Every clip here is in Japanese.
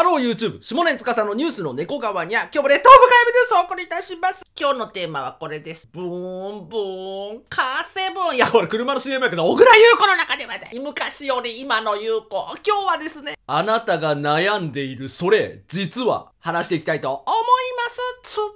ハロー YouTube、下根司のニュースの猫側にゃ、今日もレッドオブカニュースをお送りいたします。今日のテーマはこれです。ブーン、ブーン、カーセブン。いや、これ車の CM やけど、小倉優子の中ではね、昔より今の優子。今日はですね、あなたが悩んでいる、それ、実は、話していきたいと思います。つってんね、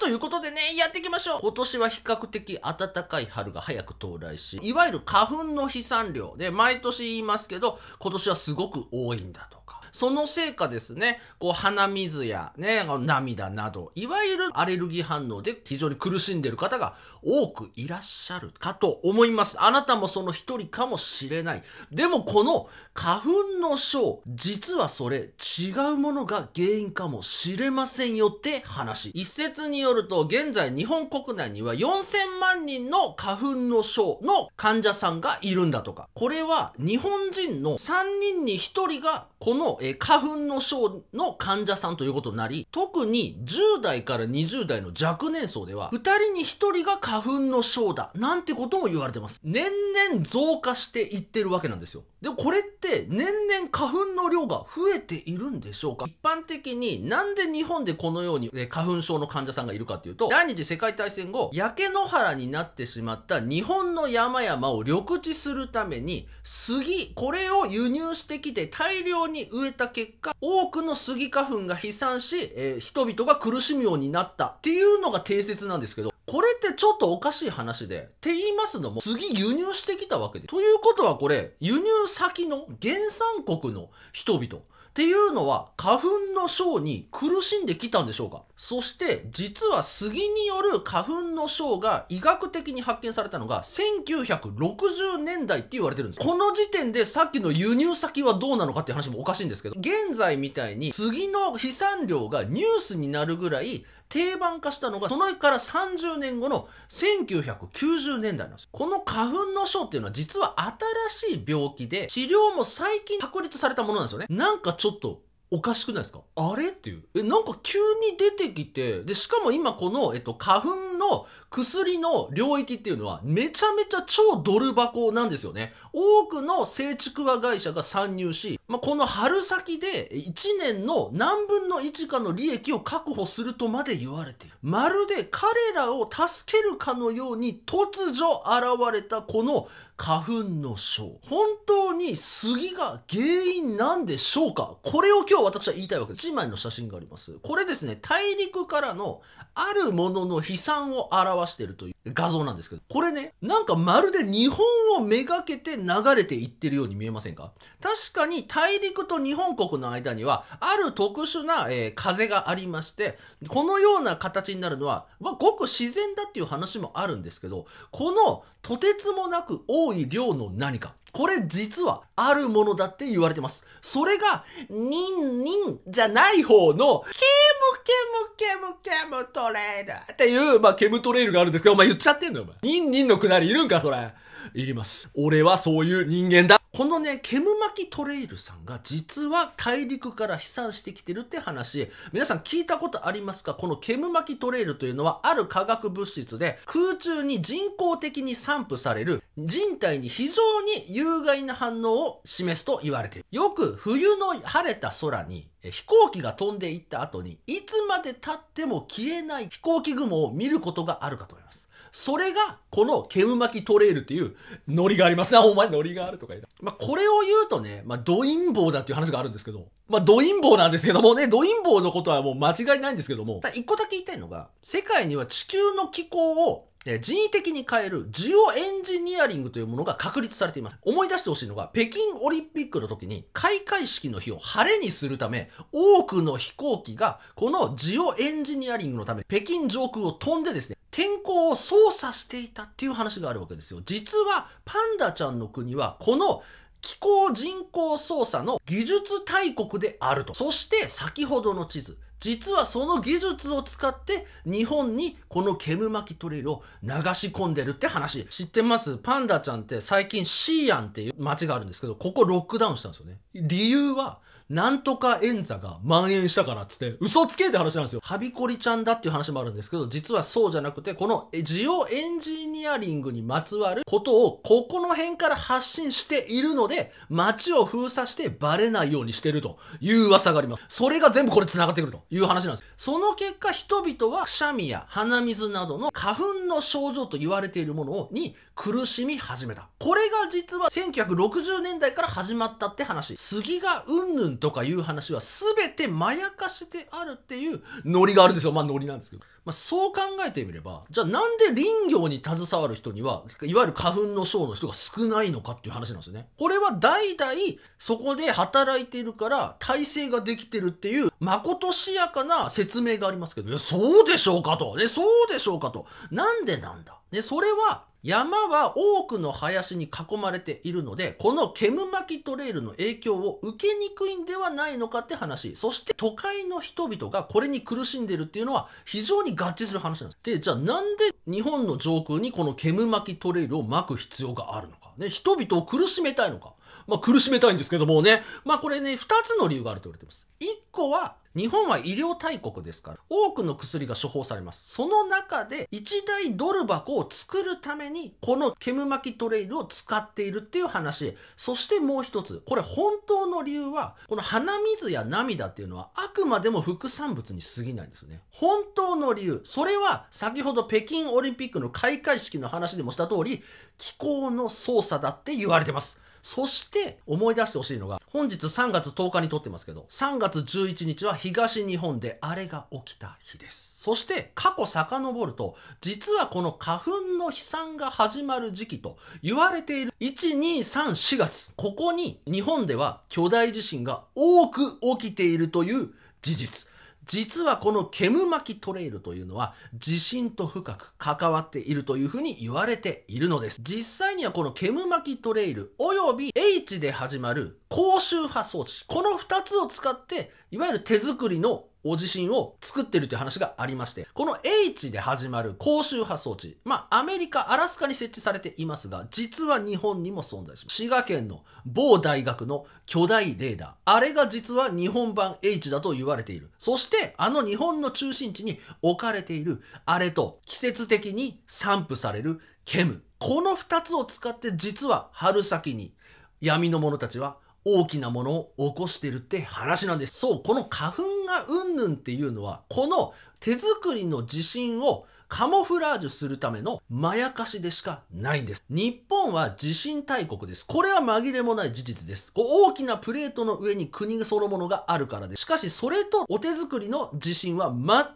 ということでね、やっていきましょう。今年は比較的暖かい春が早く到来し、いわゆる花粉の飛散量で、毎年言いますけど、今年はすごく多いんだと。そのせいかですね、こう鼻水やね、涙など、いわゆるアレルギー反応で非常に苦しんでいる方が多くいらっしゃるかと思います。あなたもその一人かもしれない。でもこの花粉の症、実はそれ違うものが原因かもしれませんよって話。一説によると、現在日本国内には4000万人の花粉の症の患者さんがいるんだとか。これは日本人の3人に1人がこのえー、花粉の症の患者さんということになり、特に10代から20代の若年層では、2人に1人が花粉の症だ、なんてことも言われてます。年々増加していってるわけなんですよ。でもこれって年々花粉の量が増えているんでしょうか一般的になんで日本でこのように花粉症の患者さんがいるかっていうと、第二次世界大戦後、焼け野原になってしまった日本の山々を緑地するために、杉、これを輸入してきて大量に植えた結果、多くの杉花粉が飛散し、えー、人々が苦しむようになったっていうのが定説なんですけど、これってちょっとおかしい話で、って言いますのも、次輸入してきたわけで。ということはこれ、輸入先の原産国の人々っていうのは、花粉の症に苦しんできたんでしょうかそして、実は杉による花粉の症が医学的に発見されたのが、1960年代って言われてるんです。この時点でさっきの輸入先はどうなのかっていう話もおかしいんですけど、現在みたいに杉の飛散量がニュースになるぐらい、定番化したのが、そのから30年後の1990年代なんです。この花粉の症っていうのは実は新しい病気で、治療も最近確立されたものなんですよね。なんかちょっとおかしくないですかあれっていう。え、なんか急に出てきて、で、しかも今この、えっと、花粉の薬の領域っていうのはめちゃめちゃ超ドル箱なんですよね。多くの聖地ク会社が参入し、まあ、この春先で1年の何分の1かの利益を確保するとまで言われている。まるで彼らを助けるかのように突如現れたこの花粉の症。本当に杉が原因なんでしょうかこれを今日私は言いたいわけです。1枚の写真があります。これですね、大陸からのあるものの悲惨を表しているという画像なんですけど、これね、なんかまるで日本をめがけて流れていってるように見えませんか確かに大陸と日本国の間には、ある特殊な、えー、風がありまして、このような形になるのは、まあ、ごく自然だっていう話もあるんですけど、このとてつもなく多い量の何か、これ実はあるものだって言われてます。それが、ニンニンじゃない方の、ケムケムケムケムトレイルっていう、まあ、ケムトレイルがあるんですけど、お前言っちゃってんのお前。ニンニンのくだりいるんかそれ。いります。俺はそういう人間だ。このね、煙巻トレイルさんが実は大陸から飛散してきてるって話、皆さん聞いたことありますかこの煙巻トレイルというのはある化学物質で空中に人工的に散布される人体に非常に有害な反応を示すと言われている。よく冬の晴れた空に飛行機が飛んでいった後にいつまで経っても消えない飛行機雲を見ることがあるかと思います。それが、このケム巻きトレイルっていう、ノリがありますな、お前ノリがあるとか言う。まあ、これを言うとね、まあ、ドインボーだっていう話があるんですけど、まあ、ドインボーなんですけどもね、ドインボーのことはもう間違いないんですけども、一個だけ言いたいのが、世界には地球の気候を人為的に変えるジオエンジニアリングというものが確立されています。思い出してほしいのが、北京オリンピックの時に開会式の日を晴れにするため、多くの飛行機がこのジオエンジニアリングのため、北京上空を飛んでですね、天候を操作していたっていう話があるわけですよ。実はパンダちゃんの国はこの気候人口操作の技術大国であると。そして先ほどの地図。実はその技術を使って日本にこの煙巻きトレイルを流し込んでるって話。知ってますパンダちゃんって最近シーアンっていう街があるんですけど、ここロックダウンしたんですよね。理由はなんとか演座が蔓延したからっつって、嘘つけって話なんですよ。はびこりちゃんだっていう話もあるんですけど、実はそうじゃなくて、このジオエンジニアリングにまつわることを、ここの辺から発信しているので、街を封鎖してバレないようにしてるという噂があります。それが全部これ繋がってくるという話なんです。その結果、人々はくしゃみや鼻水などの花粉の症状と言われているものに苦しみ始めた。これが実は1960年代から始まったって話。杉がうんぬんとかいう話は全てまやかしであるっていうノリがあるんですよ。まあノリなんですけど。まあそう考えてみれば、じゃあなんで林業に携わる人には、いわゆる花粉の層の人が少ないのかっていう話なんですよね。これは代々そこで働いているから体制ができてるっていう、まことしやかな説明がありますけど、いや、そうでしょうかと。ね、そうでしょうかと。なんでなんだで、それは山は多くの林に囲まれているので、この煙巻きトレイルの影響を受けにくいんではないのかって話。そして都会の人々がこれに苦しんでるっていうのは非常に合致する話なんです。で、じゃあなんで日本の上空にこの煙巻きトレイルを巻く必要があるのか。ね、人々を苦しめたいのか。まあ苦しめたいんですけどもね。まあこれね、二つの理由があると言われてます。一個は日本は医療大国ですから、多くの薬が処方されます。その中で、一大ドル箱を作るために、この煙巻きトレイルを使っているっていう話。そしてもう一つ、これ本当の理由は、この鼻水や涙っていうのは、あくまでも副産物に過ぎないんですね。本当の理由、それは、先ほど北京オリンピックの開会式の話でもした通り、気候の操作だって言われてます。そして思い出してほしいのが、本日3月10日に撮ってますけど、3月11日は東日本であれが起きた日です。そして過去遡ると、実はこの花粉の飛散が始まる時期と言われている1、2、3、4月、ここに日本では巨大地震が多く起きているという事実。実はこの煙巻きトレイルというのは地震と深く関わっているというふうに言われているのです。実際にはこの煙巻きトレイルおよび H で始まる高周波装置、この2つを使って、いわゆる手作りのお自身を作ってるという話がありまして、この H で始まる高周波装置、まあ、アメリカ、アラスカに設置されていますが、実は日本にも存在します。滋賀県の某大学の巨大レーダー、あれが実は日本版 H だと言われている。そして、あの日本の中心地に置かれている、あれと季節的に散布されるケム。この2つを使って実は春先に闇の者たちは大きなものを起こしてるって話なんです。そう、この花粉がうんぬんっていうのは、この手作りの地震をカモフラージュするためのまやかしでしかないんです。日本は地震大国です。これは紛れもない事実です。こう大きなプレートの上に国そのものがあるからです。しかしそれとお手作りの地震は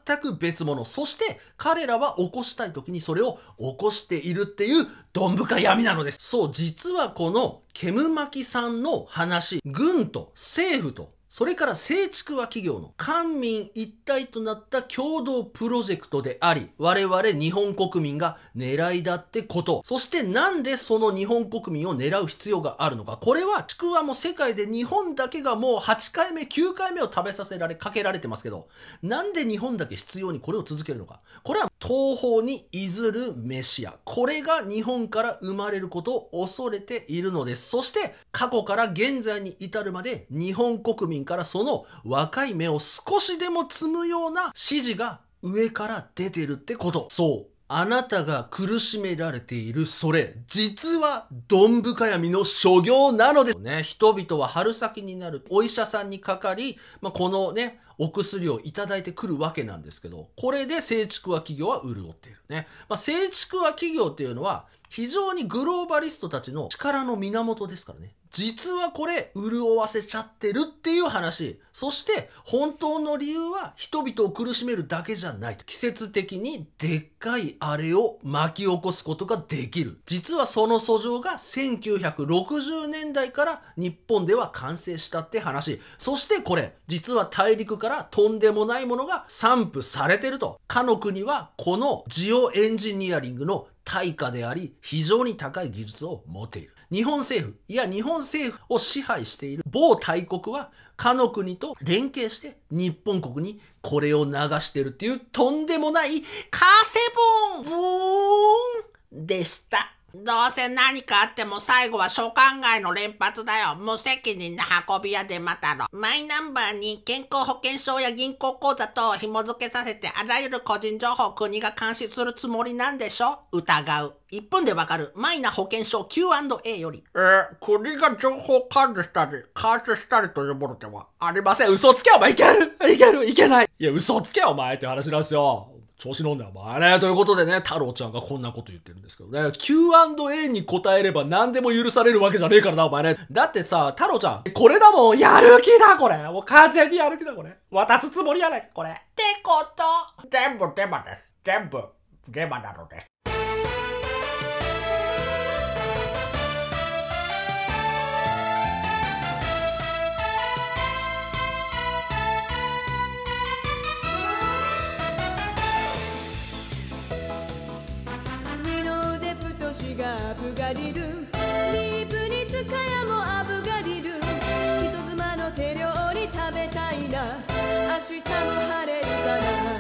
全く別物。そして彼らは起こしたい時にそれを起こしているっていうどんぶか闇なのです。そう、実はこのケムマキさんの話、軍と政府とそれから聖畜区は企業の官民一体となった共同プロジェクトであり、我々日本国民が狙いだってこと。そしてなんでその日本国民を狙う必要があるのか。これは畜くも世界で日本だけがもう8回目、9回目を食べさせられ、かけられてますけど、なんで日本だけ必要にこれを続けるのか。これは東方にいずるメシア。これが日本から生まれることを恐れているのです。そして過去から現在に至るまで日本国民人からその若い芽を少しでも摘むような指示が上から出てるってこと。そう。あなたが苦しめられているそれ、実は、どん深闇の所業なのです。ね、人々は春先になるお医者さんにかかり、まあ、このね、お薬をいただいてくるわけなんですけど、これで聖畜は企業は潤っているね。まあ、聖畜は企業っていうのは、非常にグローバリストたちの力の源ですからね。実はこれ、潤わせちゃってるっていう話。そして、本当の理由は人々を苦しめるだけじゃない。季節的にでっかいあれを巻き起こすことができる。実はその訴状が1960年代から日本では完成したって話。そしてこれ、実は大陸からとんでもないものが散布されてると。かの国はこのジオエンジニアリングの対価であり、非常に高い技術を持っている。日本政府、いや日本政府を支配している某大国は、かの国と連携して日本国にこれを流してるっていうとんでもないカセボンブーンでした。どうせ何かあっても最後は所管外の連発だよ。無責任な運び屋でまたの。マイナンバーに健康保険証や銀行口座等を紐付けさせてあらゆる個人情報を国が監視するつもりなんでしょ疑う。1分でわかる。マイナ保険証 Q&A より。えー、国が情報管理したり、監視したりというものではありません。嘘つけお前いけるいけるいけないいや、嘘つけお前って話なんですよ。調子乗んだよ、お前ね。ということでね、太郎ちゃんがこんなこと言ってるんですけどね、Q&A に答えれば何でも許されるわけじゃねえからな、お前ね。だってさ、太郎ちゃん、これだもん、やる気だ、これ。もう完全にやる気だ、これ。渡すつもりやないこれ。ってこと。全部デマです。全部、デマなので。アブガリルディープに使カもアブガリル人妻の手料理食べたいな明日も晴れるから